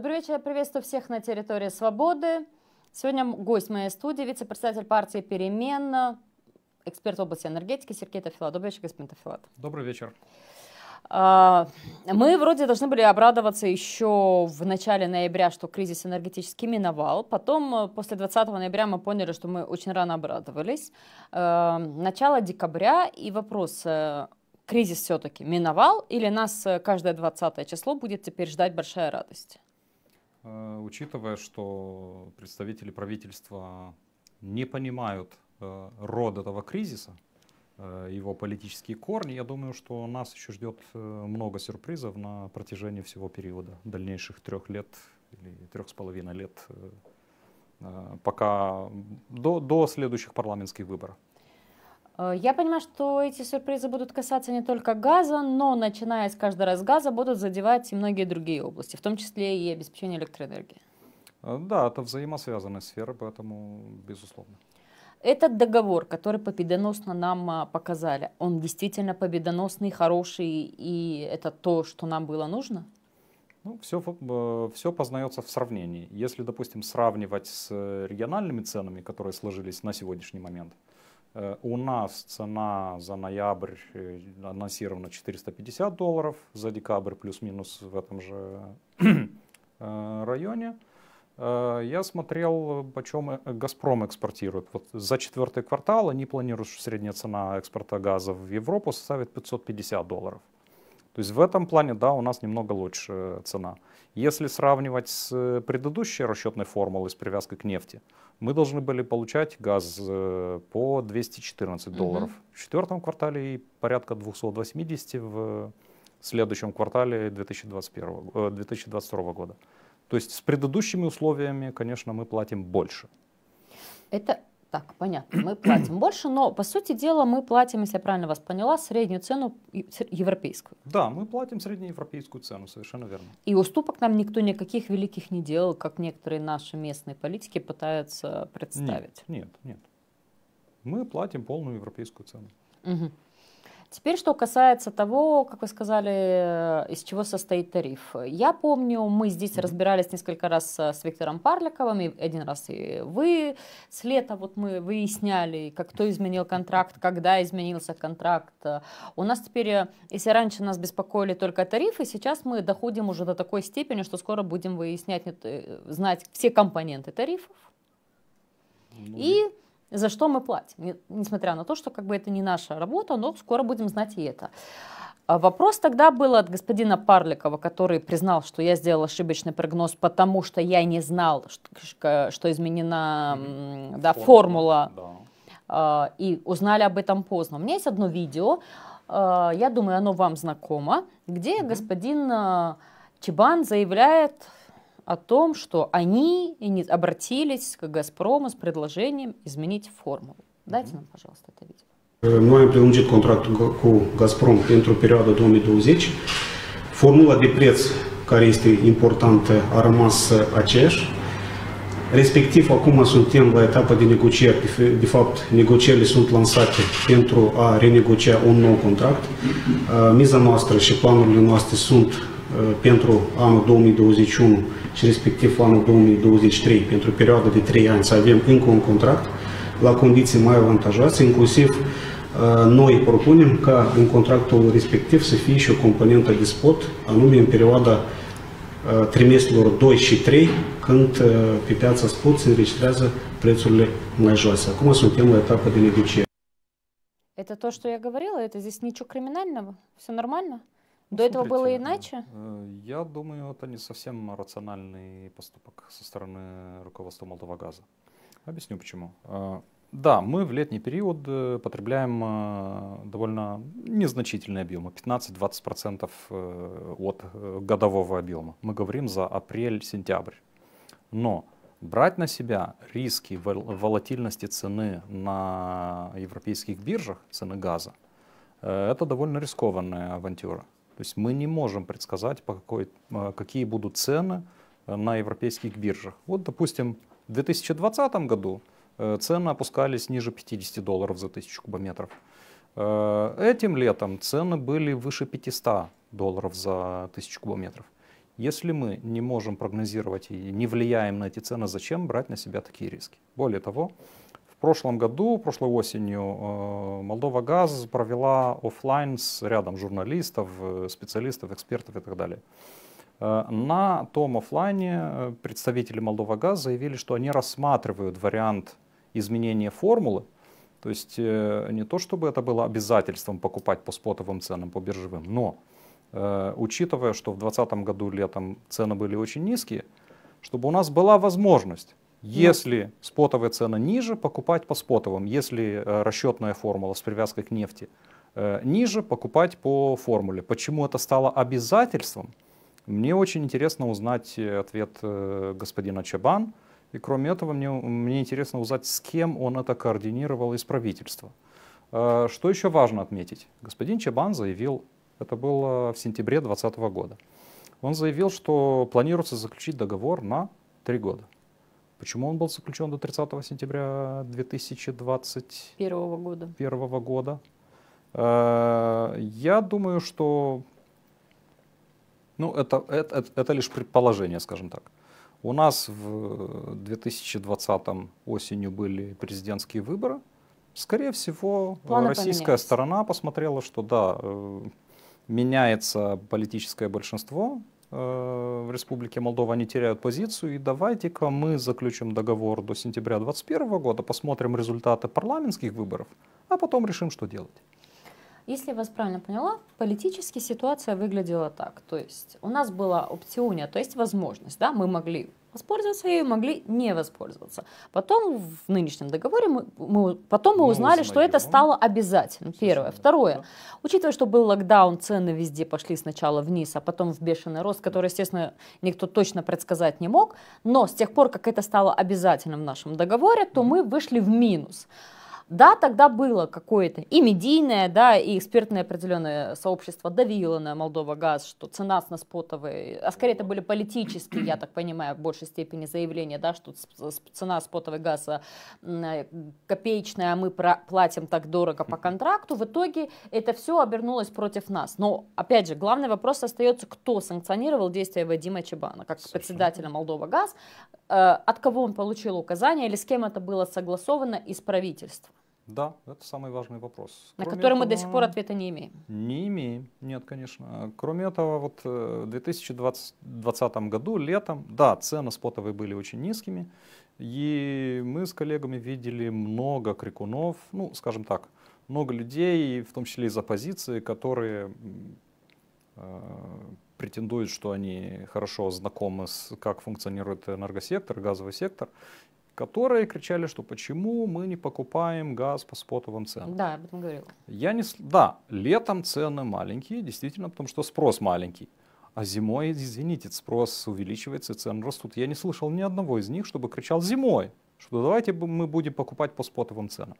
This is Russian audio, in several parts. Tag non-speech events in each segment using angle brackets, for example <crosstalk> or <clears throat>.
Добрый вечер, я приветствую всех на территории свободы. Сегодня гость моей студии, вице-председатель партии «Перемен», эксперт в области энергетики Сергей Тафилат. Добрый вечер, господин Тафилат. Добрый вечер. А, мы вроде должны были обрадоваться еще в начале ноября, что кризис энергетический миновал. Потом, э, после 20 ноября, мы поняли, что мы очень рано обрадовались. Э, начало декабря и вопрос, э, кризис все-таки миновал или нас каждое 20 число будет теперь ждать большая радость? Э, учитывая, что представители правительства не понимают э, род этого кризиса, э, его политические корни, я думаю, что нас еще ждет много сюрпризов на протяжении всего периода, дальнейших трех лет или трех с половиной лет, пока до, до следующих парламентских выборов. Э, я понимаю, что эти сюрпризы будут касаться не только газа, но начиная с каждого раз газа будут задевать и многие другие области, в том числе и обеспечение электроэнергии. Э, да, это взаимосвязанные сферы, поэтому безусловно. Этот договор, который победоносно нам а, показали, он действительно победоносный, хороший, и это то, что нам было нужно? Ну, все, э, все познается в сравнении. Если, допустим, сравнивать с региональными ценами, которые сложились на сегодняшний момент, Э, у нас цена за ноябрь э, анонсирована 450 долларов, за декабрь плюс-минус в этом же э, районе. Я смотрел, почем «Газпром» экспортирует. Вот за четвертый квартал они планируют, что средняя цена экспорта газа в Европу составит 550 долларов. То есть в этом плане, да, у нас немного лучше цена. Если сравнивать с э, предыдущей расчетной формулой с привязкой к нефти, мы должны были получать газ э, по 214 долларов угу. в четвертом квартале и порядка 280 в следующем квартале 2021, 2022 э, года. То есть с предыдущими условиями, конечно, мы платим больше. Это так, понятно, мы платим больше, но по сути дела мы платим, если я правильно вас поняла, среднюю цену европейскую. Да, мы платим среднеевропейскую цену, совершенно верно. И уступок нам никто никаких великих не делал, как некоторые наши местные политики пытаются представить. Нет, нет, нет. Мы платим полную европейскую цену. Угу. Теперь, что касается того, как вы сказали, э, из чего состоит тариф. Я помню, мы здесь mm-hmm. разбирались несколько раз э, с Виктором Парликовым, и один раз и вы с лета вот мы выясняли, как кто изменил контракт, когда изменился контракт. У нас теперь, э, если раньше нас беспокоили только тарифы, сейчас мы доходим уже до такой степени, что скоро будем выяснять, знать все компоненты тарифов. Mm-hmm. И за что мы платим, несмотря на то, что как бы это не наша работа, но скоро будем знать и это. А, вопрос тогда был от господина Парликова, который признал, что я сделал ошибочный прогноз, потому что я не знал, что, что изменена да, формула, да. А, и узнали об этом поздно. У меня есть одно видео, а, я думаю, оно вам знакомо, где господин Чебан заявляет, о том, что они обратились к «Газпрому» с предложением изменить формулу. Дайте нам, пожалуйста, это видео. Noi am prelungit contractul cu Gazprom pentru perioada 2020. Formula de preț care este importantă a rămas aceeași. Respectiv, acum suntem la etapa de negocieri. De fapt, negocierile sunt lansate pentru a renegocia un nou contract. Miza noastră și planurile noastre sunt Uh, pentru anul 2021 și respectiv anul 2023, pentru perioada de 3 ani, să avem încă un contract la condiții mai avantajoase, inclusiv uh, noi propunem ca în contractul respectiv să fie și o componentă de spot, anume în perioada uh, trimestrelor 2 și 3, când pe piața spot se înregistrează prețurile mai joase. Acum suntem la etapa de negociere. Это то, что я говорила, это здесь ничего криминального, все нормально. До этого было иначе? Э, я думаю, это не совсем рациональный поступок со стороны руководства Газа. Объясню почему. Э, да, мы в летний период э, потребляем довольно незначительные объемы, 15-20% от годового объема. Мы говорим за апрель-сентябрь. Но брать на себя риски волатильности цены на европейских биржах, цены газа, это довольно рискованная авантюра. То есть мы не можем предсказать, по какой, а, какие будут цены э, на европейских биржах. Вот, допустим, в 2020 году э, цены опускались ниже 50 долларов за тысячу кубометров. Э, этим летом цены были выше 500 долларов за тысячу кубометров. Если мы не можем прогнозировать и не влияем на эти цены, зачем брать на себя такие риски? Более того, в прошлом году, прошлой осенью, э, Молдова Газ провела офлайн с рядом журналистов, э, специалистов, экспертов и так далее. Э, на том офлайне представители Молдова Газ заявили, что они рассматривают вариант изменения формулы, то есть не то, чтобы это было обязательством покупать по спотовым ценам, по биржевым, но учитывая, что в 2020 году летом цены были очень низкие, чтобы у нас была возможность ну. Если Но... спотовая цена ниже, покупать по спотовым. Если э, расчетная формула с привязкой к нефти э, ниже, покупать по формуле. Почему это стало обязательством? Мне очень интересно узнать э, ответ господина Чабан. И кроме этого, мне, мне интересно узнать, с кем он это координировал из правительства. Что еще важно отметить? Господин Чабан заявил, это было в сентябре 2020 года, он заявил, что планируется заключить договор на три года. Почему он был заключен до 30 сентября 2021 года? Первого года? Э, я думаю, что ну, это, это, это лишь предположение, скажем так. У нас в 2020 осенью были президентские выборы. Скорее всего, Планы российская поменялись. сторона посмотрела, что да, э, меняется политическое большинство, Э, в Республике Молдова, они теряют позицию. И давайте-ка мы заключим договор до сентября 2021 года, посмотрим результаты парламентских выборов, а потом решим, что делать. Если я вас правильно поняла, политически ситуация выглядела так. То есть у нас была опциония, то есть возможность, да, мы могли воспользоваться ею, могли не воспользоваться. Потом в нынешнем договоре мы, мы потом мы, ну, узнали, что это стало обязательным. Первое. Второе. Учитывая, что был локдаун, цены везде пошли сначала вниз, а потом в бешеный рост, который, естественно, никто точно предсказать не мог. Но с тех пор, как это стало обязательным в нашем договоре, то мы вышли в минус. Да, тогда было какое-то и медийное, да, и экспертное определенное сообщество давило на Молдова газ, что цена с наспотовой, а скорее это были политические, я так понимаю, в большей степени заявления, да, что цена спотовой газа э, копеечная, а мы платим так дорого по контракту. В итоге это все обернулось против нас. Но, опять же, главный вопрос остается, кто санкционировал действия Вадима Чебана, как Совершенно. председателя Молдова газ, э, от кого он получил указания или с кем это было согласовано из правительства. Да, это самый важный вопрос. На Кроме который этого, мы до сих пор ответа не имеем. Не имеем, нет, конечно. Кроме этого, вот э, в 2020 году, летом, да, цены спотовые были очень низкими, и мы с коллегами видели много крикунов, ну, скажем так, много людей, в том числе из оппозиции, которые э, претендуют, что они хорошо знакомы с как функционирует энергосектор, газовый сектор, которые кричали, что почему мы не покупаем газ по спотовым ценам. Да, об этом говорил. Я не... Да, летом цены маленькие, действительно, потому что спрос маленький. А зимой, извините, спрос увеличивается, цены растут. Я не слышал ни одного из них, чтобы кричал зимой, что давайте мы будем покупать по спотовым ценам.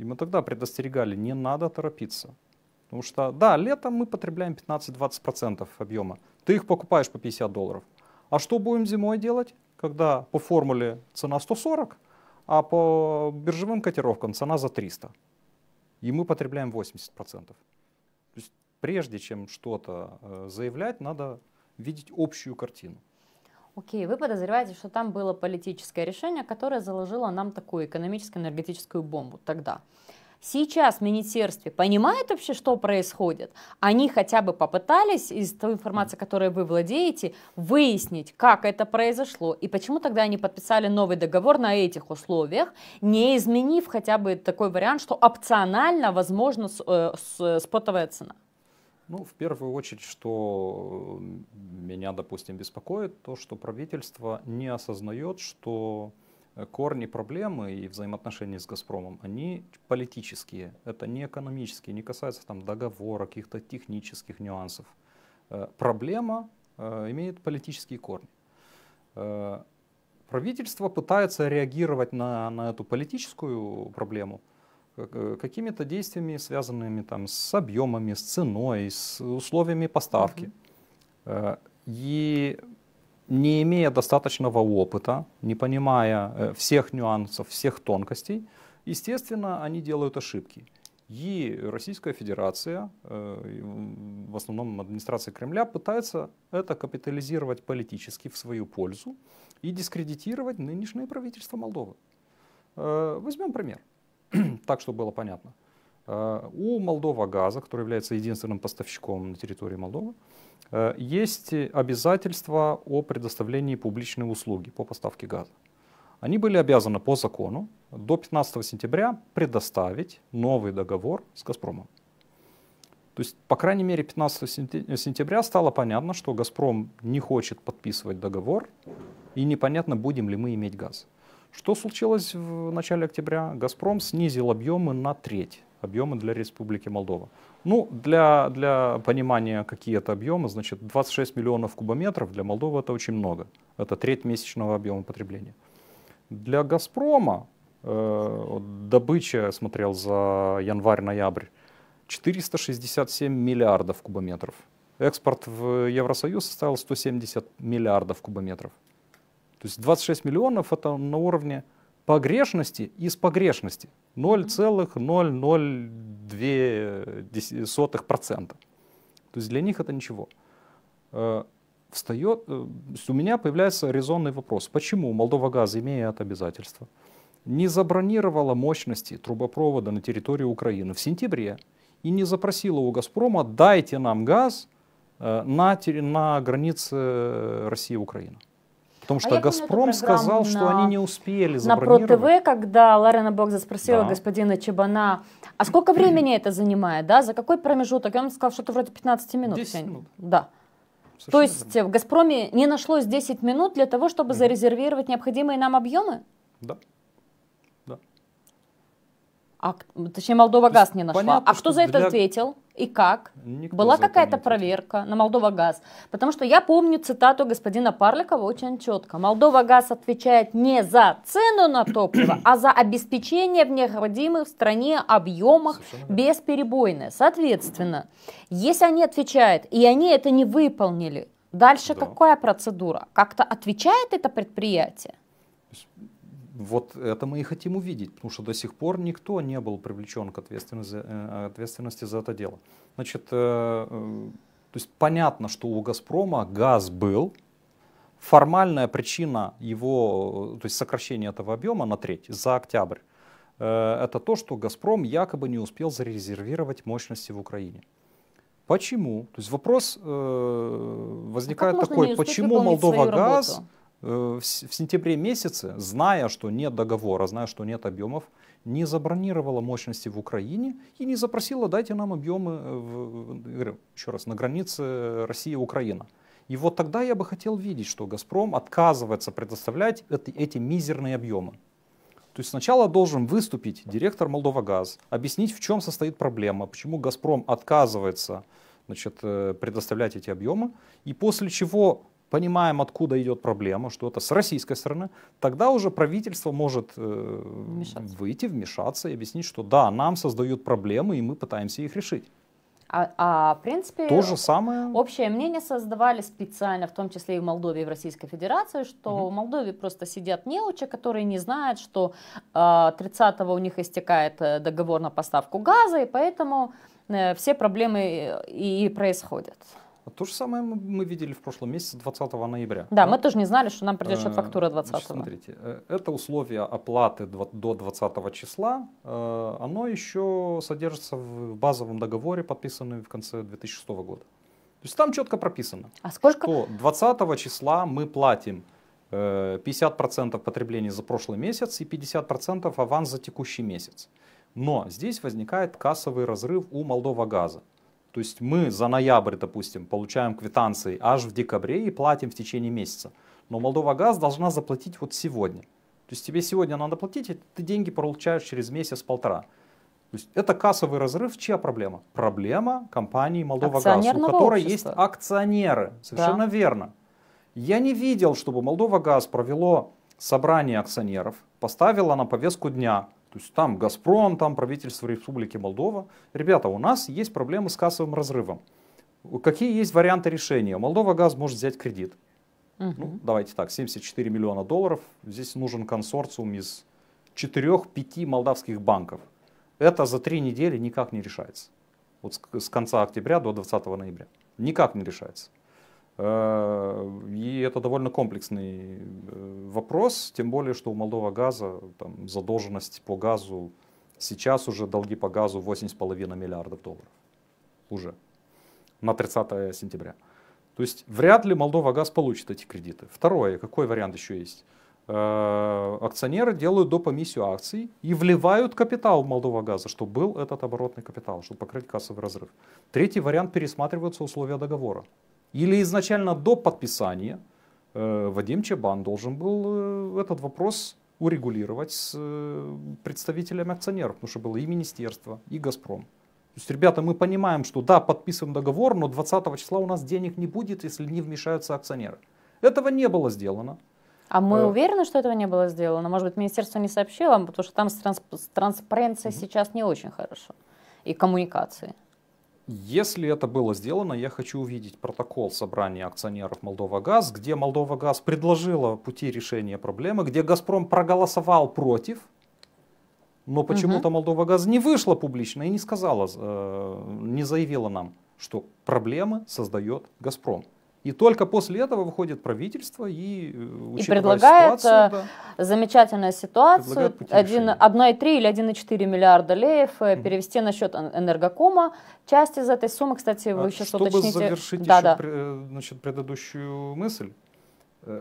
И мы тогда предостерегали, не надо торопиться. Потому что, да, летом мы потребляем 15-20% объема. Ты их покупаешь по 50 долларов. А что будем зимой делать? когда по формуле цена 140, а по биржевым котировкам цена за 300. И мы потребляем 80%. То есть прежде чем что-то э, заявлять, надо видеть общую картину. Окей, вы подозреваете, что там было политическое решение, которое заложило нам такую экономическую энергетическую бомбу тогда сейчас в министерстве понимают вообще, что происходит? Они хотя бы попытались из той информации, которой вы владеете, выяснить, как это произошло и почему тогда они подписали новый договор на этих условиях, не изменив хотя бы такой вариант, что опционально возможно спотовая э, цена? Ну, в первую очередь, что меня, допустим, беспокоит, то, что правительство не осознает, что корни проблемы и взаимоотношения с «Газпромом», они политические, это не экономические, не касается там договора, каких-то технических нюансов. Э, проблема э, имеет политические корни. Э, правительство пытается реагировать на, на эту политическую проблему какими-то действиями, связанными там, с объемами, с ценой, с условиями поставки. Mm-hmm. И не имея достаточного опыта, не понимая э, всех нюансов, всех тонкостей, естественно, они делают ошибки. И Российская Федерация, э, в основном администрация Кремля, пытается это капитализировать политически в свою пользу и дискредитировать нынешнее правительство Молдовы. Э, возьмем пример, <clears throat> так чтобы было понятно. У Молдова газа, который является единственным поставщиком на территории Молдовы, Э, есть обязательства о предоставлении публичной услуги по поставке газа. Они были обязаны по закону до 15 сентября предоставить новый договор с «Газпромом». То есть, по крайней мере, 15 сентября стало понятно, что «Газпром» не хочет подписывать договор, и непонятно, будем ли мы иметь газ. Что случилось в начале октября? «Газпром» снизил объемы на треть объемы для Республики Молдова. Ну, для, для понимания, какие это объемы, значит, 26 миллионов кубометров для Молдовы это очень много. Это треть месячного объема потребления. Для «Газпрома» э, добыча, смотрел за январь-ноябрь, 467 миллиардов кубометров. Экспорт в Евросоюз составил 170 миллиардов кубометров. То есть 26 миллионов это на уровне погрешности из погрешности 0,002%. То есть для них это ничего. Э, Встает, э, у меня появляется резонный вопрос, почему Молдова Газ, имея это обязательство, не забронировала мощности трубопровода на территории Украины в сентябре и не запросила у «Газпрома» «дайте нам газ э, на, на границе России и Украины». Потому а что а «Газпром» сказал, на... что они не успели забронировать. На ПроТВ, когда Ларина Бокза спросила да. господина Чебана, а сколько времени это занимает, да, за какой промежуток, и он сказал, что это вроде 15 минут. 10 минут. Да. Совершенно То есть в «Газпроме» не нашлось 10 минут для того, чтобы mm. зарезервировать необходимые нам объемы? Да. да. А, точнее, Молдова То газ не нашла. Понятно, а что, что за это для... ответил? и как? Никто Была какая-то проверка на Молдова Газ? Потому что я помню цитату господина Парликова очень четко. Молдова Газ отвечает не за цену на топливо, а за обеспечение в необходимых в стране объемах бесперебойное. Соответственно, если они отвечают, и они это не выполнили, дальше да. какая процедура? Как-то отвечает это предприятие? вот это мы и хотим увидеть, потому что до сих пор никто не был привлечен к ответственности, за э, это дело. Значит, э, э, то есть понятно, что у «Газпрома» газ был, формальная причина его, то есть сокращения этого объема на треть за октябрь, это то, что «Газпром» якобы не успел зарезервировать мощности в Украине. Почему? То есть вопрос возникает а такой, почему Молдова газ Э, в сентябре месяце, зная, что нет договора, зная, что нет объемов, не забронировала мощности в Украине и не запросила дайте нам объемы, э, в, еще раз, на границе России Украина. И вот тогда я бы хотел видеть, что «Газпром» отказывается предоставлять это, эти мизерные объемы. То есть сначала должен выступить директор «Молдовагаз», объяснить, в чем состоит проблема, почему «Газпром» отказывается значит, э, предоставлять эти объемы, и после чего понимаем, откуда идет проблема, что это с российской стороны, тогда уже правительство может э, выйти, вмешаться и объяснить, что да, нам создают проблемы, и мы пытаемся их решить. А, а в принципе, То же самое. общее мнение создавали специально, в том числе и в Молдове, и в Российской Федерации, что угу. в Молдове просто сидят неучи, которые не знают, что э, а, 30-го у них истекает э, договор на поставку газа, и поэтому э, все проблемы э, и, и происходят. То же самое мы видели в прошлом месяце, 20 ноября. Да, да? мы тоже не знали, что нам придет э, фактура 20 Значит, смотрите, э, это условие оплаты до 20 числа, э, оно еще содержится в базовом договоре, подписанном в конце 2006 года. То есть там четко прописано, а сколько? что 20 числа мы платим 50% потребления за прошлый месяц и 50% аванс за текущий месяц. Но здесь возникает кассовый разрыв у Молдова газа. То есть мы за ноябрь, допустим, получаем квитанции аж в декабре и платим в течение месяца. Но Молдова Газ должна заплатить вот сегодня. То есть тебе сегодня надо платить, и ты деньги получаешь через месяц-полтора. То есть это кассовый разрыв, чья проблема? Проблема компании Молдова Газ, у которой общества. есть акционеры. Совершенно да. верно. Я не видел, чтобы Молдова Газ провело собрание акционеров, поставило на повестку дня то есть там «Газпром», там правительство Республики Молдова. Ребята, у нас есть проблемы с кассовым разрывом. Какие есть варианты решения? Молдова газ может взять кредит. Угу. Ну, давайте так, 74 миллиона долларов. Здесь нужен консорциум из 4-5 молдавских банков. Это за три недели никак не решается. Вот с конца октября до 20 ноября. Никак не решается. Э, и это довольно комплексный э, вопрос, тем более, что у Молдова газа там, задолженность по газу сейчас уже долги по газу 8,5 миллиардов долларов. Уже. На 30 сентября. То есть вряд ли Молдова газ получит эти кредиты. Второе, какой вариант еще есть? Э, акционеры делают допомиссию акций и вливают капитал в Молдова газа, чтобы был этот оборотный капитал, чтобы покрыть кассовый разрыв. Третий вариант пересматриваются условия договора. Или изначально до подписания э, Вадим Чебан должен был э, этот вопрос урегулировать с э, представителями акционеров, потому что было и министерство, и «Газпром». То есть, ребята, мы понимаем, что да, подписываем договор, но 20 числа у нас денег не будет, если не вмешаются акционеры. Этого не было сделано. А мы э... уверены, что этого не было сделано? Может быть, министерство не сообщило, потому что там с, транс... транспаренцией mm-hmm. сейчас не очень хорошо. И коммуникации. Если это было сделано, я хочу увидеть протокол собрания акционеров Молдова Газ, где Молдова Газ предложила пути решения проблемы, где Газпром проголосовал против, но почему-то Молдова Газ не вышла публично и не сказала, э, не заявила нам, что проблемы создает Газпром. И только после этого выходит правительство и, э, и предлагает ситуацию, э, да, замечательную ситуацию, 1,3 или 1,4 миллиарда леев угу. перевести на счет энергокома. Часть из этой суммы, кстати, вы а сейчас чтобы уточните. Чтобы завершить да, еще да. Пре, значит, предыдущую мысль,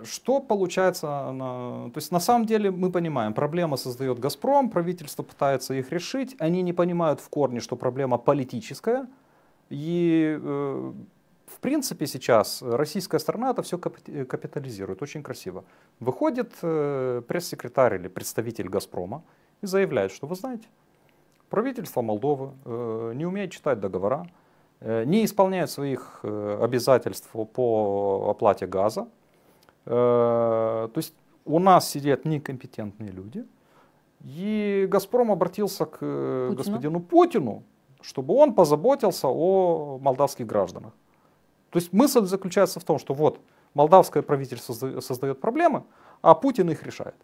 что получается, на... то есть на самом деле мы понимаем, проблема создает Газпром, правительство пытается их решить, они не понимают в корне, что проблема политическая, и в принципе, сейчас российская сторона это все э, капитализирует очень красиво. Выходит э, пресс-секретарь или представитель «Газпрома» и заявляет, что вы знаете, правительство Молдовы э, не умеет читать договора, не исполняет своих обязательств по оплате газа. То есть у нас сидят некомпетентные люди. И «Газпром» обратился к Путину? господину Путину, чтобы он позаботился о молдавских гражданах. То есть мысль заключается в том, что вот молдавское правительство создает проблемы, а Путин их решает.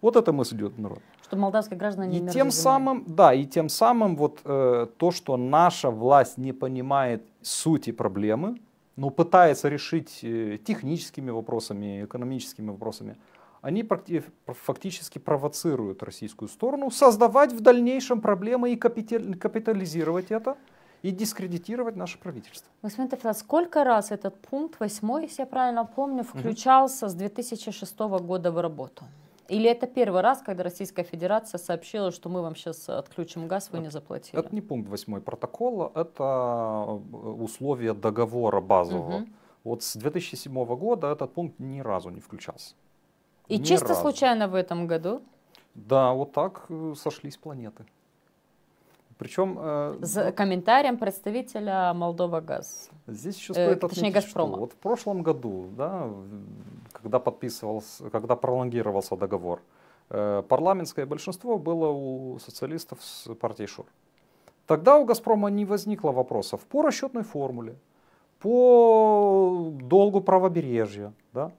Вот эта мысль идет в народ. Что молдавские граждане и не тем самым, да, и тем самым вот э, то, что наша власть не понимает сути проблемы, но пытается решить э, техническими вопросами, экономическими вопросами, они фактически провоцируют российскую сторону создавать в дальнейшем проблемы и капитализировать это и дискредитировать наше правительство. Господин Тафилат, сколько раз этот пункт восьмой, если я правильно помню, включался угу. с 2006 года в работу? Или это первый раз, когда Российская Федерация сообщила, что мы вам сейчас отключим газ, вы это, не заплатили? Это не пункт 8 протокола, это э, условия договора базового. Угу. Вот с 2007 года этот пункт ни разу не включался. И ни чисто разу. случайно в этом году? Да, вот так э, сошлись планеты. Причем... Э, За ну комментарием представителя Молдова ГАЗ. Здесь еще э, стоит э, отметить, точнее, Газпрома. Что вот в прошлом году, да, когда подписывался, когда пролонгировался договор, э, парламентское большинство было у социалистов с партии ШУР. Тогда у «Газпрома» не возникло вопросов по расчетной формуле, по долгу правобережья, да,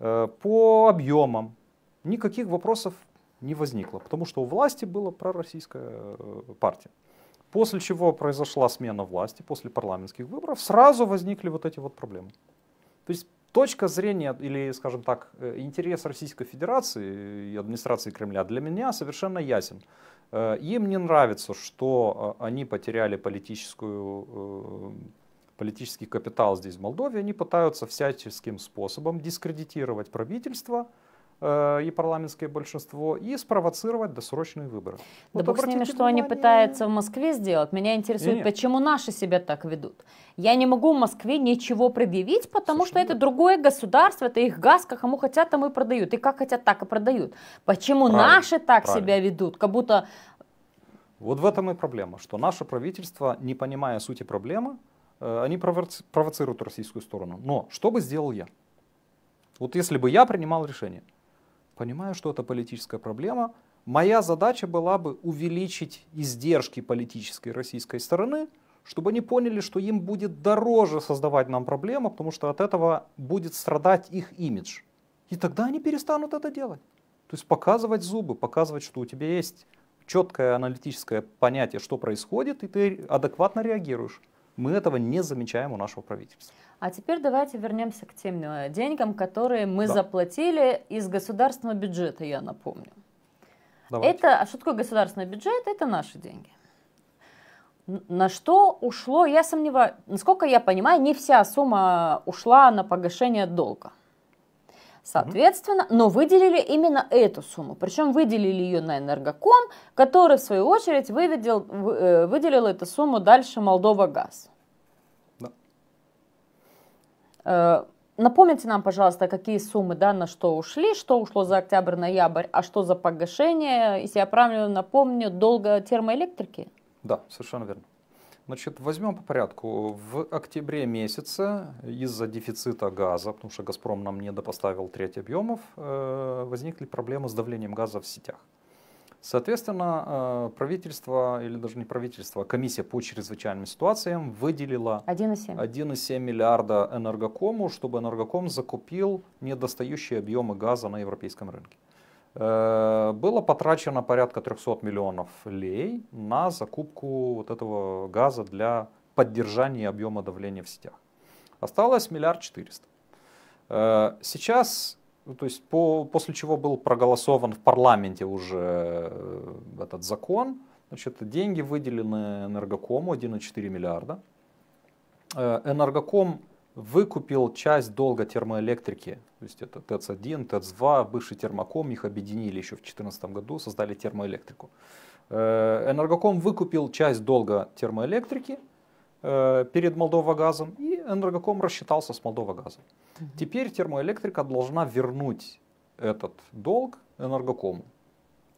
э, по объемам. Никаких вопросов не возникло, потому что у власти была пророссийская э, партия. После чего произошла смена власти, после парламентских выборов, сразу возникли вот эти вот проблемы. То есть точка зрения или, скажем так, э, интерес Российской Федерации и администрации Кремля для меня совершенно ясен. Э, им не нравится, что э, они потеряли политическую, политический капитал здесь, в Молдове. Они пытаются всяческим способом дискредитировать правительство – Э, и парламентское большинство и спровоцировать досрочные выборы. Да вот бог с ними, что внимание. они пытаются в Москве сделать. Меня интересует, Нет. почему наши себя так ведут. Я не могу в Москве ничего предъявить, потому Совершенно. что это другое государство, это их газ, как кому хотят, тому и продают. И как хотят, так и продают. Почему правильно, наши так правильно. себя ведут? Как будто... Вот в этом и проблема, что наше правительство, не понимая сути проблемы, э, они провоцируют российскую сторону. Но что бы сделал я? Вот если бы я принимал решение, понимаю, что это политическая проблема. Моя задача была бы увеличить издержки политической российской стороны, чтобы они поняли, что им будет дороже создавать нам проблему, потому что от этого будет страдать их имидж. И тогда они перестанут это делать. То есть показывать зубы, показывать, что у тебя есть четкое аналитическое понятие, что происходит, и ты адекватно реагируешь. Мы этого не замечаем у нашего правительства. А теперь давайте вернемся к тем э, деньгам, которые мы да. заплатили из государственного бюджета, я напомню. Давайте. Это, а что такое государственный бюджет? Это наши деньги. На что ушло, я сомневаюсь, насколько я понимаю, не вся сумма ушла на погашение долга. Соответственно, но выделили именно эту сумму. Причем выделили ее на Энергоком, который, в свою очередь, выведел, э, выделил эту сумму дальше Молдова Газ. Да. Э, напомните нам, пожалуйста, какие суммы да, на что ушли, что ушло за октябрь-ноябрь, а что за погашение, если я правильно напомню, долго термоэлектрики? Да, совершенно верно. Значит, возьмем по порядку. В октябре месяце из-за дефицита газа, потому что «Газпром» нам не допоставил треть объемов, э, возникли проблемы с давлением газа в сетях. Соответственно, э, правительство, или даже не правительство, а комиссия по чрезвычайным ситуациям выделила 1,7 миллиарда энергокому, чтобы энергоком закупил недостающие объемы газа на европейском рынке. Э, было потрачено порядка 300 миллионов лей на закупку вот этого газа для поддержания объема давления в сетях. Осталось миллиард четыреста. Э, сейчас, ну, то есть по, после чего был проголосован в парламенте уже э, этот закон, значит, деньги выделены Энергокому 1,4 миллиарда. Энергоком выкупил часть долга термоэлектрики. То есть это ТЭЦ-1, ТЭЦ-2, бывший термоком, их объединили еще в 2014 году, создали термоэлектрику. Э, Энергоком выкупил часть долга термоэлектрики э, перед Молдовагазом, и Энергоком рассчитался с Молдовагазом. Теперь термоэлектрика должна вернуть этот долг Энергокому.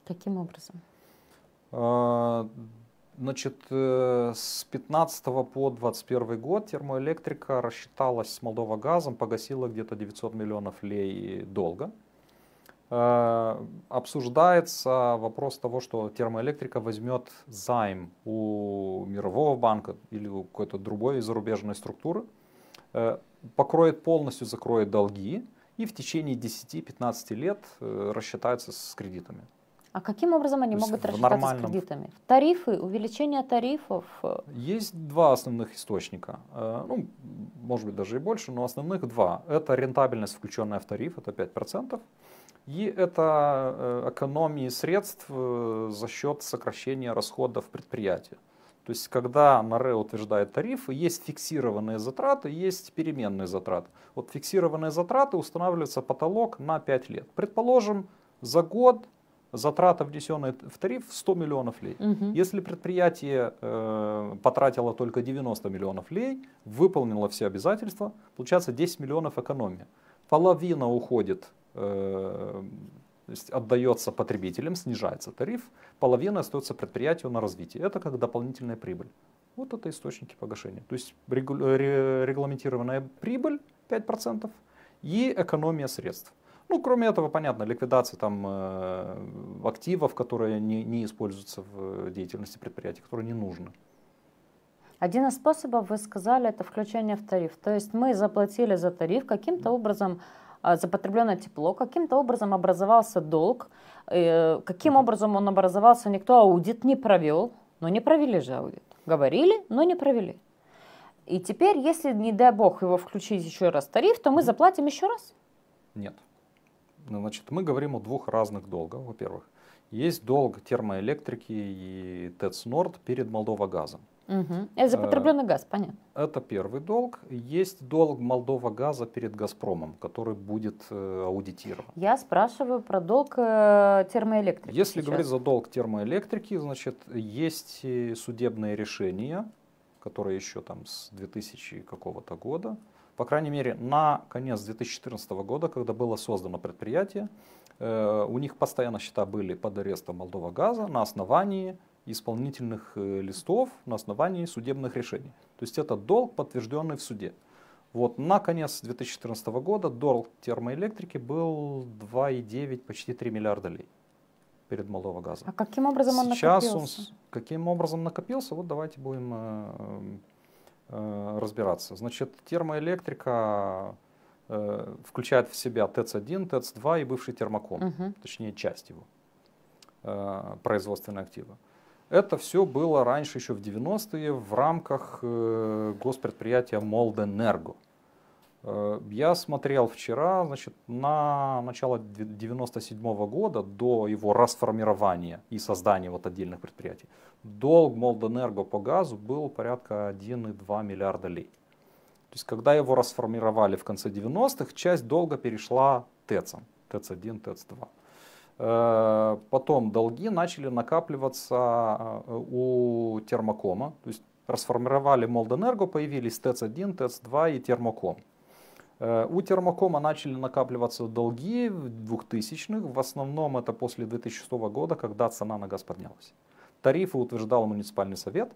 Каким образом? Э, Значит, э, с 15 по 21 год термоэлектрика рассчиталась с Молдова газом, погасила где-то 900 миллионов лей долга. Э, обсуждается вопрос того, что термоэлектрика возьмет займ у Мирового банка или у какой-то другой зарубежной структуры, э, покроет полностью, закроет долги и в течение 10-15 лет рассчитается с кредитами. А каким образом они То могут рассчитаться нормальном... с кредитами? Тарифы, увеличение тарифов? Э? Есть два основных источника, э, ну, может быть даже и больше, но основных два. Это рентабельность, включенная в тариф, это 5%. И это э, экономии средств за счет сокращения расходов предприятия. То есть, когда НАРЭ утверждает тарифы, есть фиксированные затраты, есть переменные затраты. Вот фиксированные затраты устанавливается потолок на 5 лет. Предположим, за год затрата, внесенная в тариф, 100 миллионов лей. Угу. Если предприятие э, потратило только 90 миллионов лей, выполнило все обязательства, получается 10 миллионов экономия. Половина уходит, э, отдается потребителям, снижается тариф, половина остается предприятию на развитие. Это как дополнительная прибыль. Вот это источники погашения. То есть регу- э, регламентированная прибыль 5% и экономия средств. Ну, кроме этого, понятно, ликвидация там э, активов, которые не, не используются в э, деятельности предприятий, которые не нужны. Один из способов, вы сказали, это включение в тариф. То есть мы заплатили за тариф, каким-то образом а, за потребленное тепло, каким-то образом образовался долг, э, каким образом он образовался, никто аудит не провел, но не провели же аудит. Говорили, но не провели. И теперь, если, не дай бог, его включить еще раз в тариф, то мы заплатим еще раз? Нет. Ну, значит, мы говорим о двух разных долгах, во-первых. Есть долг термоэлектрики и ТЭЦ Норд перед Молдова газом. Угу. Это за потребленный э, газ, понятно. Это первый долг. Есть долг Молдова газа перед Газпромом, который будет э, аудитирован. Я спрашиваю про долг э, термоэлектрики. Если сейчас. говорить за долг термоэлектрики, значит, есть судебное решение которое еще там с 2000 какого-то года, по крайней мере, на конец 2014 года, когда было создано предприятие, э, у них постоянно счета были под арестом Молдова Газа на основании исполнительных э, листов, на основании судебных решений. То есть это долг, подтвержденный в суде. Вот на конец 2014 года долг термоэлектрики был 2,9, почти 3 миллиарда лей перед Молдова газа. А каким образом он Сейчас накопился? Он, каким образом накопился, вот давайте будем э, Э, разбираться. Значит, термоэлектрика э, включает в себя ТЭЦ-1, ТЭЦ-2 и бывший термоком, угу. точнее часть его э, производственного актива. Это все было раньше, еще в 90-е, в рамках госпредприятия Молдэнерго. Э, я смотрел вчера, значит, на начало 97 -го года, до его расформирования и создания вот отдельных предприятий, долг Молденерго по газу был порядка 1,2 миллиарда лей. То есть, когда его расформировали в конце 90-х, часть долга перешла ТЭЦам, ТЭЦ-1, ТЭЦ-2. Потом долги начали накапливаться э, у термокома. То есть расформировали Молденерго, появились ТЭЦ-1, ТЭЦ-2 и термоком. Э, у термокома начали накапливаться долги в 2000-х, в основном это после 2006 года, когда цена на газ поднялась. Тарифы утверждал муниципальный совет.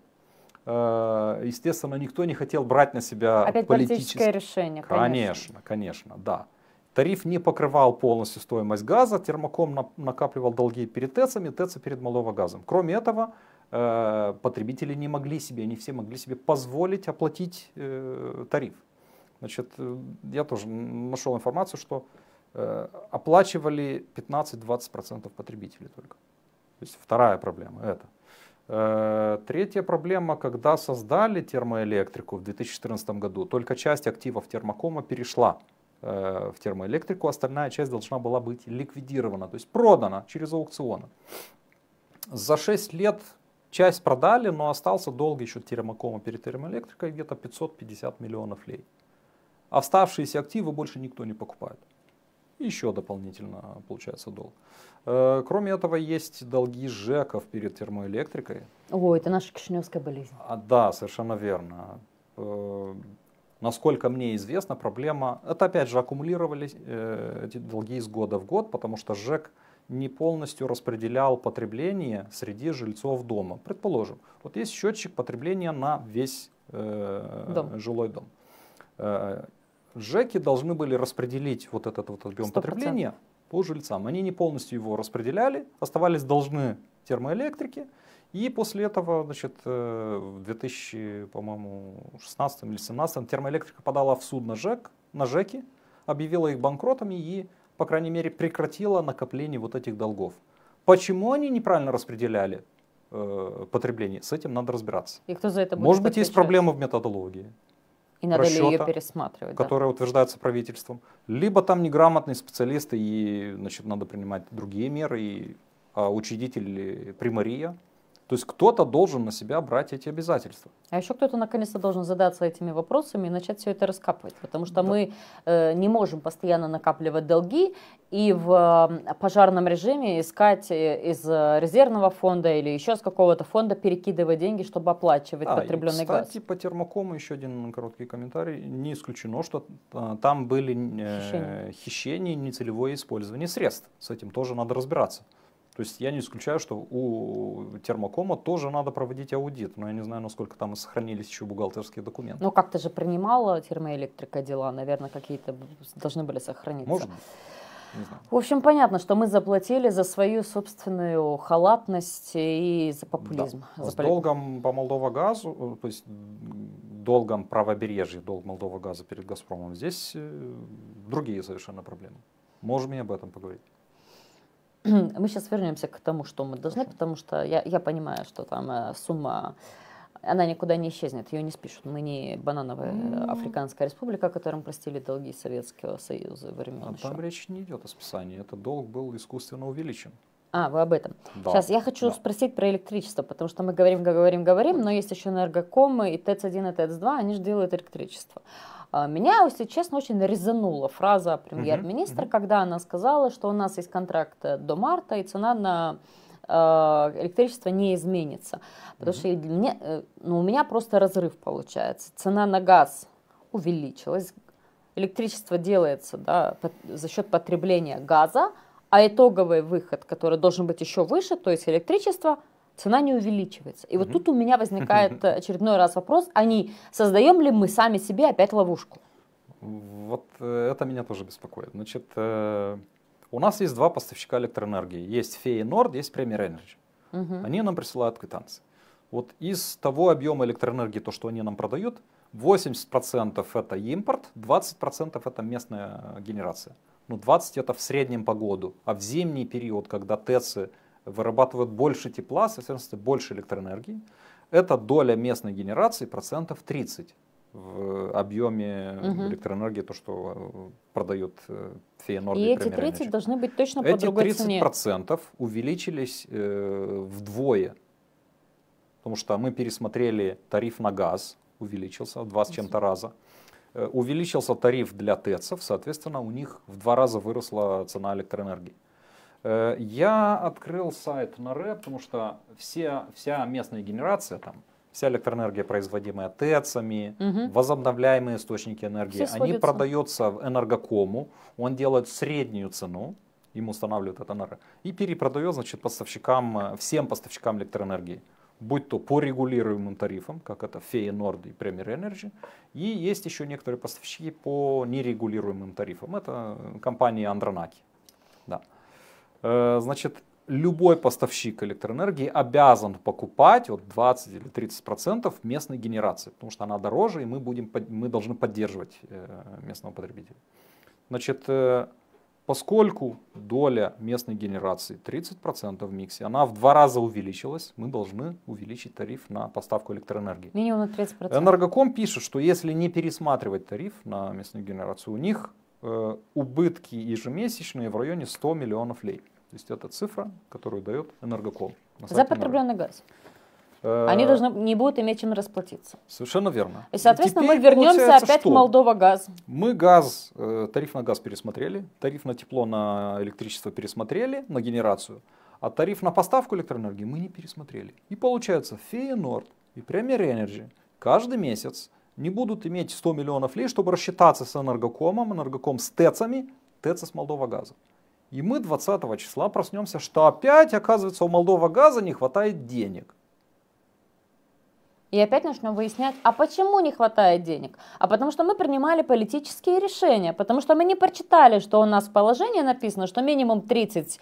Э, естественно, никто не хотел брать на себя Опять политическое, решение. Конечно, конечно, конечно да. Тариф не покрывал полностью стоимость газа, термоком накапливал долги перед ТЭЦами, ТЭЦы перед малого газом. Кроме этого, э, потребители не могли себе, не все могли себе позволить оплатить тариф. Значит, э, я тоже нашел информацию, что э, оплачивали 15-20% потребителей только. То есть вторая проблема это. Э, третья проблема, когда создали термоэлектрику в 2014 году, только часть активов термокома перешла э, в термоэлектрику, остальная часть должна была быть ликвидирована, то есть продана через аукционы. За 6 лет часть продали, но остался долг еще термокома перед термоэлектрикой где-то 550 миллионов лей а оставшиеся активы больше никто не покупает. Еще дополнительно получается долг. Э, кроме этого, есть долги ЖЭКов перед термоэлектрикой. О, это наша кишиневская болезнь. А, да, совершенно верно. Э, насколько мне известно, проблема... Это опять же аккумулировались э, эти долги из года в год, потому что ЖЭК не полностью распределял потребление среди жильцов дома. Предположим, вот есть счетчик потребления на весь э, дом. жилой дом. Джеки должны были распределить вот этот вот объем 100%. потребления по жильцам. Они не полностью его распределяли, оставались должны термоэлектрики. И после этого, значит, э, в 2016 или 2017 термоэлектрика подала в суд на, ЖЭК, на ЖЭКи, объявила их банкротами и, по крайней мере, прекратила накопление вот этих долгов. Почему они неправильно распределяли э, потребление? С этим надо разбираться. И кто за это будет Может быть, отвечать? есть проблема в методологии. И надо расчета, ли ее пересматривать? Которая да. утверждается правительством. Либо там неграмотные специалисты, и значит, надо принимать другие меры. И а, учредитель Примария, то есть кто-то должен на себя брать эти обязательства. А еще кто-то наконец-то должен задаться этими вопросами и начать все это раскапывать, потому что да. мы э, не можем постоянно накапливать долги и в э, пожарном режиме искать э, из э, резервного фонда или еще с какого-то фонда перекидывать деньги, чтобы оплачивать да, потребленный и, кстати, газ. Кстати, по термокому еще один короткий комментарий. Не исключено, что э, там были э, хищения, хищения нецелевое использование средств. С этим тоже надо разбираться. То есть я не исключаю, что у термокома тоже надо проводить аудит, но я не знаю, насколько там сохранились еще бухгалтерские документы. Но как то же принимала термоэлектрика дела, наверное, какие-то должны были сохраниться. Можно? В общем, понятно, что мы заплатили за свою собственную халатность и за популизм. Да. За С долгом по Молдова газу, э, то есть долгом правобережья, долг Молдова газа перед Газпромом, здесь э, другие совершенно проблемы. Можем и об этом поговорить. <clears throat> мы сейчас вернемся к тому, что мы должны, потому что я, я понимаю, что там э, сумма она никуда не исчезнет, ее не спишут. Мы не банановая mm. африканская республика, которым простили долги Советского Союза времен. А там речь не идет о списании. Этот долг был искусственно увеличен. А, вы об этом. Да. Сейчас я хочу да. спросить про электричество, потому что мы говорим, говорим, говорим, но есть еще энергокомы и ТЭЦ-1 и ТЭЦ-2, они же делают электричество. А, меня, если честно, очень резанула фраза премьер-министра, угу, когда она сказала, что у нас есть контракт э, до марта, и цена на э, электричество не изменится. Потому угу. что мне, э, ну, у меня просто разрыв получается. Цена на газ увеличилась, электричество делается да, за счет потребления газа, а итоговый выход, который должен быть еще выше, то есть электричество – цена не увеличивается. И вот тут у меня возникает <laughs> очередной раз вопрос, а не создаем ли мы сами себе опять ловушку? Вот э, это меня тоже беспокоит. Значит, э, у нас есть два поставщика электроэнергии. Есть Фея Норд, есть Премьер Energy. Они нам присылают квитанции. Вот из того объема электроэнергии, то, что они нам продают, 80% это импорт, 20% это местная э, генерация. Ну, 20 это в среднем по году, а в зимний период, когда ТЭЦы вырабатывают больше тепла, соответственно, больше электроэнергии. Это доля местной генерации процентов 30 в э, объеме угу. электроэнергии, то, что э, продает э, фея Норд. И эти 30 должны быть точно эти по другой 30 цене. Эти процентов увеличились э, вдвое, потому что мы пересмотрели тариф на газ, увеличился в два с чем-то раза. увеличился тариф для ТЭЦов, соответственно, у них в два раза выросла цена электроэнергии. Э, я открыл сайт на РЭ, потому что все, вся местная генерация, там, вся электроэнергия, производимая ТЭЦами, угу. возобновляемые источники энергии, все они продаются в энергокому, он делает среднюю цену, ему устанавливают это на РЭ, и перепродает значит, поставщикам, э, всем поставщикам электроэнергии будь то по регулируемым тарифам, как это Фея Норд и Премьер Energy, и есть еще некоторые поставщики по нерегулируемым тарифам. Это э, компании Андронаки. Да. Э, значит, любой поставщик электроэнергии обязан покупать вот 20 или 30 процентов местной генерации, потому что она дороже, и мы, будем, мы должны поддерживать э, местного потребителя. Значит, э, поскольку доля местной генерации 30% процентов в миксе, она в два раза увеличилась, мы должны увеличить тариф на поставку электроэнергии. Минимум на 30%. Энергоком пишет, что если не пересматривать тариф на местную генерацию, у них Э, убытки ежемесячные в районе 100 миллионов лей. То есть это цифра, которую дает Энергоком. За потребленный газ. Э, Они должны, не будут иметь чем расплатиться. Совершенно верно. И, соответственно, и мы вернемся опять что? в Молдова газ. Мы газ, э, тариф на газ пересмотрели, тариф на тепло, на электричество пересмотрели, на генерацию, а тариф на поставку электроэнергии мы не пересмотрели. И получается, Фея Норд и Премьер Энерджи каждый месяц не будут иметь 100 миллионов лей, чтобы рассчитаться с энергокомом, энергоком с ТЭЦами, ТЭЦ с Молдова газа. И мы 20 числа проснемся, что опять, оказывается, у Молдова газа не хватает денег и опять начнем выяснять, а почему не хватает денег? А потому что мы принимали политические решения, потому что мы не прочитали, что у нас в положении написано, что минимум 30%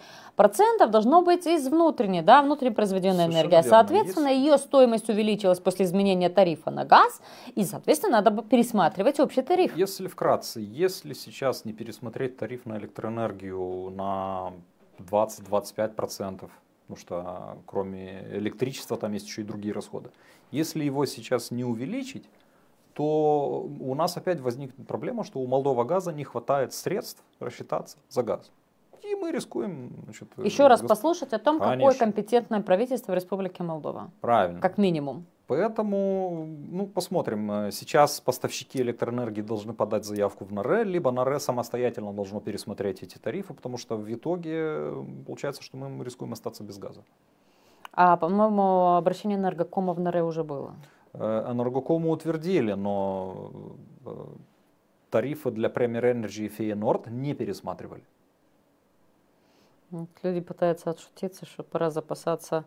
должно быть из внутренней, да, внутренне произведенной энергии. А соответственно, ее стоимость увеличилась после изменения тарифа на газ, и, соответственно, надо бы пересматривать общий тариф. Если вкратце, если сейчас не пересмотреть тариф на электроэнергию на 20-25%, потому что а, кроме электричества там есть еще и другие расходы. Если его сейчас не увеличить, то у нас опять возникнет проблема, что у Молдова газа не хватает средств рассчитаться за газ. И мы рискуем... Значит, Еще раз послушать о том, Конечно. какое компетентное правительство в Республике Молдова. Правильно. Как минимум. Поэтому, ну, посмотрим. Э, сейчас поставщики электроэнергии должны подать заявку в НАРЭ, либо НАРЭ самостоятельно должно пересмотреть эти тарифы, потому что в итоге э, получается, что мы рискуем остаться без газа. А, по-моему, обращение энергокома в НРЭ уже было. Э, Энергокому утвердили, но э, тарифы для Premier Energy и Фейнорд не пересматривали. Вот люди пытаются отшутиться, что пора запасаться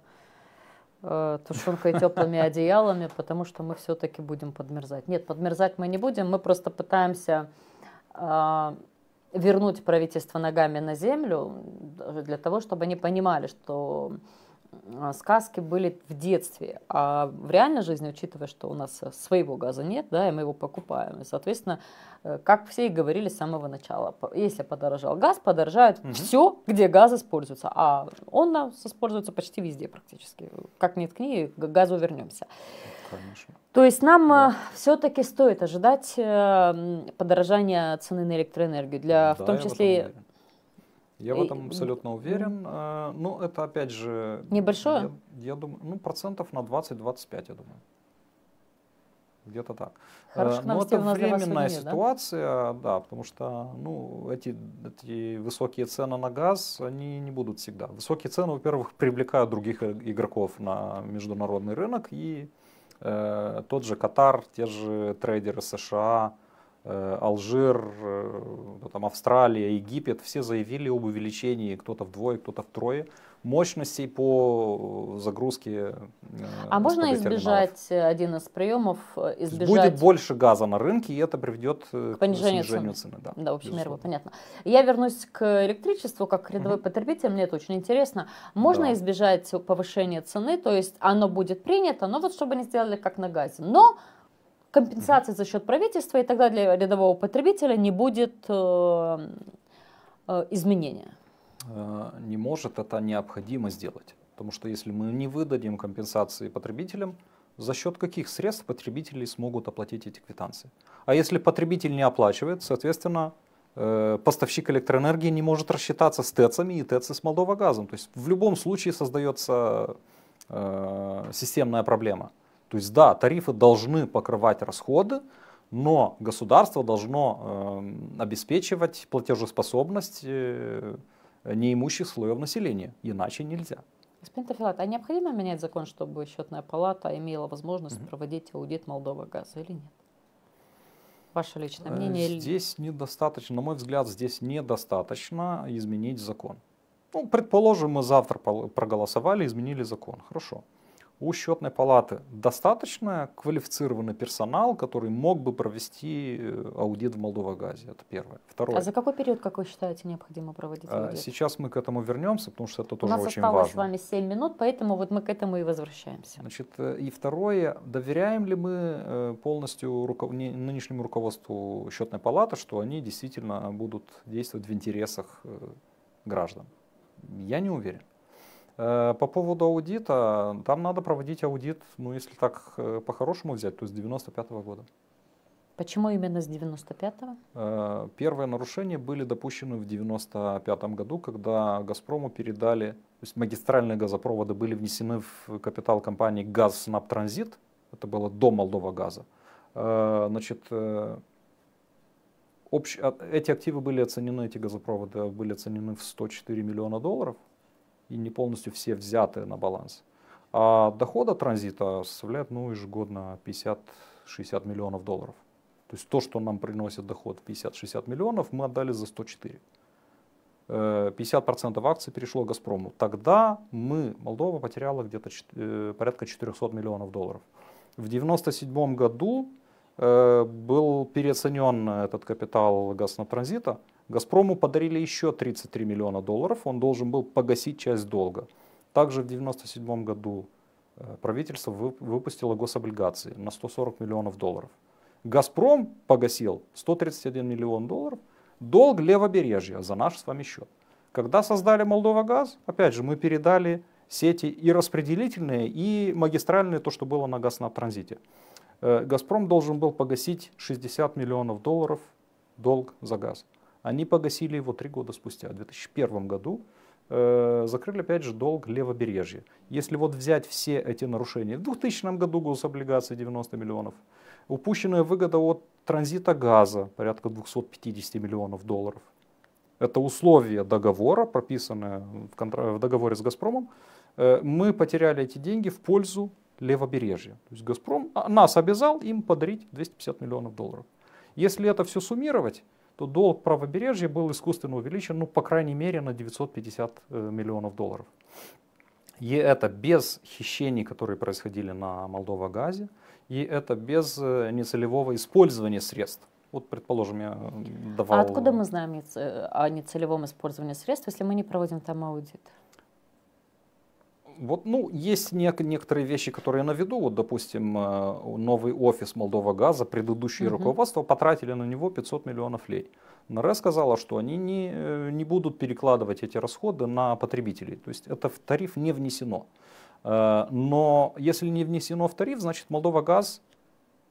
э, тушенкой и теплыми одеялами, потому что мы все-таки будем подмерзать. Нет, подмерзать мы не будем, мы просто пытаемся э, вернуть правительство ногами на землю для того, чтобы они понимали, что а, сказки были в детстве, а в реальной жизни, учитывая, что у нас э, своего газа нет, да, и мы его покупаем, и, соответственно, э, как все и говорили с самого начала, если подорожал газ, подорожает угу. все, где газ используется, а он у нас используется почти везде практически, как нет ткни, к газу вернемся. Конечно. То есть нам э, да. все-таки стоит ожидать подорожания цены на электроэнергию, для, ну да, в том числе я в этом абсолютно уверен. Э, ну, это опять же... Небольшое? Я, я думаю, ну, процентов на 20-25, я думаю. Где-то так. Э, Хороших Но ну, это временная сегодня, ситуация, да? да, потому что ну, эти, эти высокие цены на газ, они не будут всегда. Высокие цены, во-первых, <laughs> привлекают других игроков на международный рынок, и э, тот же Катар, те же трейдеры США, Э, Алжир, э, там, Австралия, Египет, все заявили об увеличении, кто-то вдвое, кто-то втрое, мощностей по э, загрузке. А можно избежать терминалов. один из приемов? Избежать... Будет больше газа на рынке, и это приведет к, к снижению цены. цены. Да, да общем, меру, понятно. Я вернусь к электричеству как рядовой угу. потребитель, мне это очень интересно. Можно да. избежать повышения цены, то есть оно будет принято, но вот чтобы не сделали как на газе. Но компенсации за счет правительства, и тогда для рядового потребителя не будет э, э, изменения. Э, не может, это необходимо сделать. Потому что если мы не выдадим компенсации потребителям, за счет каких средств потребители смогут оплатить эти квитанции? А если потребитель не оплачивает, соответственно, поставщик электроэнергии не может рассчитаться с ТЭЦами и ТЭЦы с Молдова газом. То есть в любом случае создается системная проблема. То есть да, тарифы должны покрывать расходы, но государство должно э, обеспечивать платежеспособность э, неимущих слоев населения, иначе нельзя. Господин Тафилат, а необходимо менять закон, чтобы счетная палата имела возможность угу. проводить аудит Молдова газа или нет? Ваше личное э, мнение? Здесь или... недостаточно, на мой взгляд, здесь недостаточно изменить закон. Ну, предположим, мы завтра проголосовали, изменили закон. Хорошо у счетной палаты достаточно квалифицированный персонал, который мог бы провести э, аудит в Молдова-Газе. Это первое. Второе. А за какой период, как вы считаете, необходимо проводить а, аудит? Сейчас мы к этому вернемся, потому что это тоже очень важно. У нас осталось важно. с вами 7 минут, поэтому вот мы к этому и возвращаемся. Значит, э, и второе, доверяем ли мы э, полностью руков... нынешнему руководству счетной палаты, что они действительно будут действовать в интересах граждан? Я не уверен. Э, по поводу аудита, там надо проводить аудит, ну если так э, по-хорошему взять, то с 95 -го года. Почему именно с 95-го? Э, первые нарушения были допущены в 95 году, когда «Газпрому» передали, то есть магистральные газопроводы были внесены в капитал компании «Газснабтранзит», это было до Молдова газа. Значит, общ... А, эти активы были оценены, эти газопроводы были оценены в 104 миллиона долларов – и не полностью все взяты на баланс. А доход от транзита составляет ну, ежегодно 50-60 миллионов долларов. То есть то, что нам приносит доход 50-60 миллионов, мы отдали за 104. 50% э, акций перешло «Газпрому». Тогда мы, Молдова, потеряла где-то э, порядка 400 миллионов долларов. В 1997 году э, был переоценен этот капитал «Газнатранзита», транзита Газпрому подарили еще 33 миллиона долларов, он должен был погасить часть долга. Также в 1997 году э, правительство выпустило гособлигации на 140 миллионов долларов. Газпром погасил 131 миллион долларов, долг левобережья за наш с вами счет. Когда создали Молдова газ, опять же, мы передали сети и распределительные, и магистральные, то, что было на газном транзите. Э, Газпром должен был погасить 60 миллионов долларов долг за газ. Они погасили его три года спустя, в 2001 году э, закрыли, опять же, долг левобережья. Если вот взять все эти нарушения, в 2000 году гособлигации 90 миллионов, упущенная выгода от транзита газа порядка 250 миллионов долларов. Это условия договора, прописанные в, контр... в договоре с «Газпромом». Э, мы потеряли эти деньги в пользу левобережья. То есть «Газпром» а, нас обязал им подарить 250 миллионов долларов. Если это все суммировать, то долг правобережья был искусственно увеличен, ну, по крайней мере, на 950 э, миллионов долларов. И это без хищений, которые происходили на Молдова-Газе, и это без э, нецелевого использования средств. Вот, предположим, я э, а давал... А откуда мы знаем о нецелевом использовании средств, если мы не проводим там аудит? Вот, ну, есть нек- некоторые вещи, которые я наведу. Вот, допустим, э, новый офис Молдова Газа, предыдущее угу. руководство потратили на него 500 миллионов лей. НР сказала, что они не, э, не будут перекладывать эти расходы на потребителей. То есть это в тариф не внесено. Э, но если не внесено в тариф, значит Молдова Газ,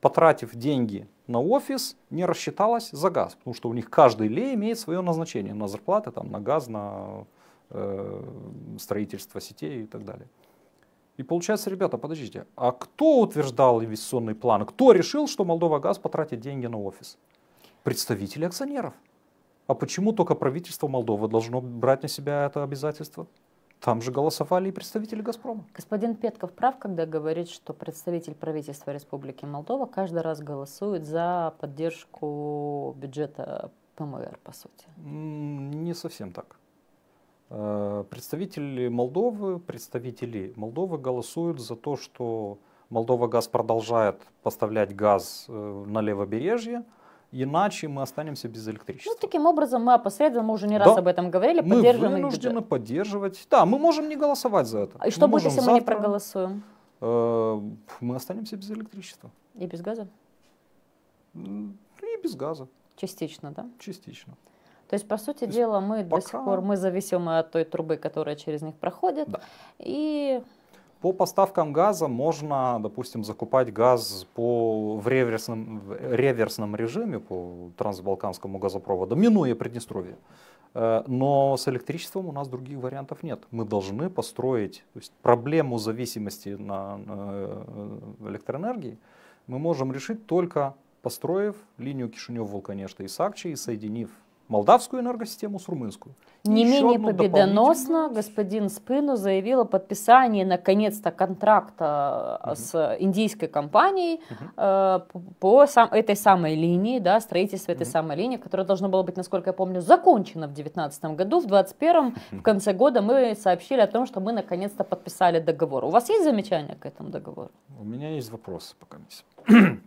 потратив деньги на офис, не рассчиталась за газ. Потому что у них каждый лей имеет свое назначение на зарплаты, там, на газ, на Э, строительства сетей и так далее. И получается, ребята, подождите, а кто утверждал инвестиционный план? Кто решил, что Молдова Газ потратит деньги на офис? Представители акционеров. А почему только правительство Молдовы должно брать на себя это обязательство? Там же голосовали и представители «Газпрома». Господин Петков прав, когда говорит, что представитель правительства Республики Молдова каждый раз голосует за поддержку бюджета ПМР, по сути. Не совсем так. Э, представители Молдовы, представители Молдовы голосуют за то, что Молдова газ продолжает поставлять газ э, на левобережье, иначе мы останемся без электричества. Ну, таким образом мы опосредованно, мы уже не раз да. об этом говорили, поддерживаем Мы вынуждены бюджет. поддерживать. Да, мы можем не голосовать за это. А и мы что будет, если завтра... мы не проголосуем? Э, мы останемся без электричества. И без газа? И без газа. Частично, да? Частично. То есть, по сути есть дела, мы пока... до сих пор мы зависимы от той трубы, которая через них проходит. Да. И по поставкам газа можно, допустим, закупать газ по, в, реверсном, в реверсном режиме по трансбалканскому газопроводу, минуя Приднестровье. Э, но с электричеством у нас других вариантов нет. Мы должны построить то есть проблему зависимости на, на э, электроэнергии. Мы можем решить только построив линию Кишинев-Волконежда и Сакчи и соединив молдавскую энергосистему с румынскую. Не менее победоносно господин Спину заявил о подписании наконец-то контракта угу. с индийской компанией угу. э, по сам, этой самой линии, да, строительство этой угу. самой линии, которая должна была быть, насколько я помню, закончена в 2019 году. В 2021 угу. в конце года мы сообщили о том, что мы наконец-то подписали договор. У вас есть замечания к этому договору? У меня есть вопросы по комиссии.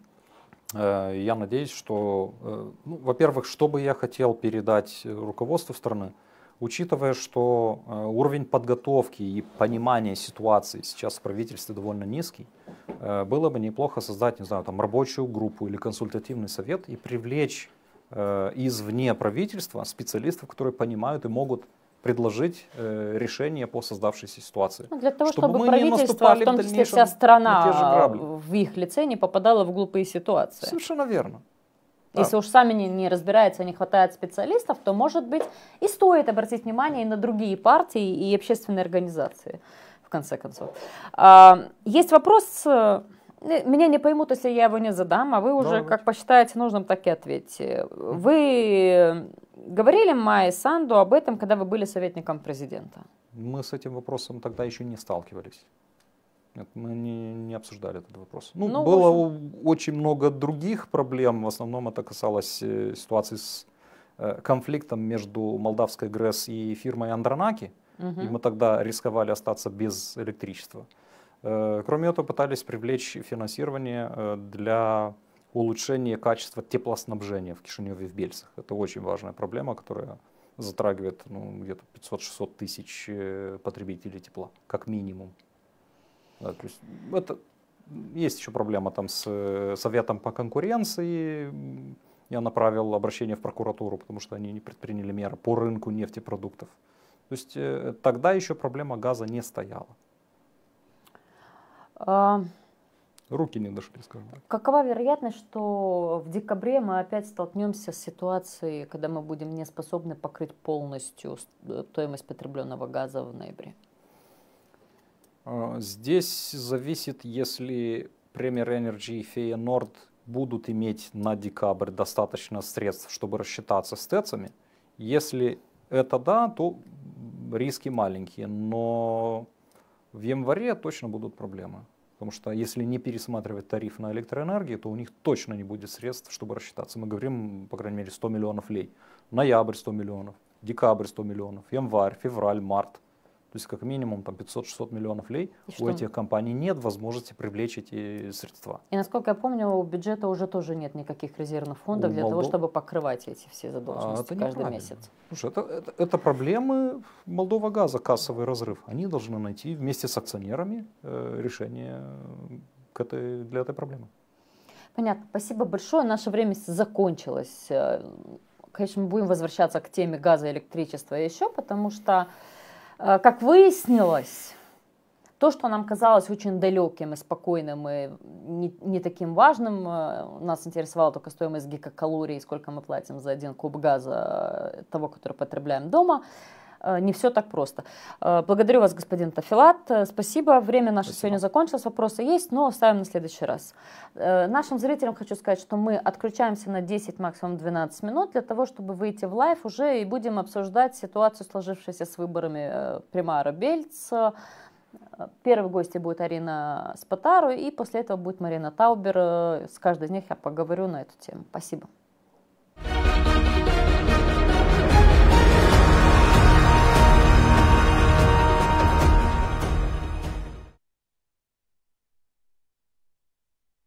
Э, я надеюсь, что, э, ну, во-первых, что бы я хотел передать э, руководству страны, учитывая, что уровень подготовки и понимания ситуации сейчас в правительстве довольно низкий, было бы неплохо создать, не знаю, там рабочую группу или консультативный совет и привлечь извне правительства специалистов, которые понимают и могут предложить э, решение по создавшейся ситуации. Ну, для того, чтобы, чтобы мы правительство, в том числе в вся страна в их лице не попадала в глупые ситуации. Совершенно верно. Да. Если уж сами не, не разбираются, не хватает специалистов, то, может быть, и стоит обратить внимание и на другие партии и общественные организации, в конце концов. А, есть вопрос ну, меня не поймут, если я его не задам, а вы ну, уже, Должен. как посчитаете нужным, так и ответьте. Вы говорили Майе Санду об этом, когда вы были советником президента? Мы с этим вопросом тогда еще не сталкивались. Нет, мы не, не обсуждали этот вопрос. Ну, ну было общем... очень много других проблем. В основном это касалось э, ситуации с э, конфликтом между молдавской ГРЭС и фирмой Андронаки. Угу. И мы тогда рисковали остаться без электричества. Э, кроме этого, пытались привлечь финансирование э, для улучшения качества теплоснабжения в Кишиневе и в Бельцах. Это очень важная проблема, которая затрагивает ну, где-то 500-600 тысяч э, потребителей тепла, как минимум. Да, то есть это, есть еще проблема там с Советом по конкуренции. Я направил обращение в прокуратуру, потому что они не предприняли меры по рынку нефтепродуктов. То есть тогда еще проблема газа не стояла. А, Руки не дошли, скажем так. Какова вероятность, что в декабре мы опять столкнемся с ситуацией, когда мы будем не способны покрыть полностью э, стоимость потребленного газа в ноябре? А, здесь зависит, если Premier Energy и Фея Норд будут иметь на декабрь достаточно средств, чтобы рассчитаться с ТЭЦами. Если это да, то риски маленькие, но в январе точно будут проблемы. Потому что если не пересматривать тариф на электроэнергию, то у них точно не будет средств, чтобы рассчитаться. Мы говорим, по крайней мере, 100 миллионов лей. Ноябрь 100 миллионов, декабрь 100 миллионов, январь, февраль, март. То есть как минимум там 500-600 миллионов лей и у что? этих компаний нет возможности привлечь эти средства. И насколько я помню, у бюджета уже тоже нет никаких резервных фондов у для Молдов... того, чтобы покрывать эти все а, задолженности а, каждый месяц. Слушай, это, это, это проблемы Молдова газа, кассовый разрыв. Они должны найти вместе с акционерами э, решение э, к этой, для этой проблемы. Понятно. Спасибо большое. Наше время закончилось. Э, конечно, мы будем возвращаться к теме газа и электричества еще, потому что Э, как выяснилось, то, что нам казалось очень далеким и спокойным и не, не таким важным, э, нас интересовала только стоимость гигакалорий, сколько мы платим за один куб газа э, того, который потребляем дома, Э, не все так просто. Э, благодарю вас, господин Тафилат. Э, спасибо. Время наше Спасибо. сегодня закончилось. Вопросы есть, но оставим на следующий раз. Нашим зрителям хочу сказать, что мы отключаемся на 10, максимум 12 минут для того, чтобы выйти в лайв уже и будем обсуждать ситуацию, сложившуюся с выборами примара Бельц. Первой гостью будет Арина Спатару, и после этого будет Марина Таубер. С каждой из них я поговорю на эту тему. Спасибо.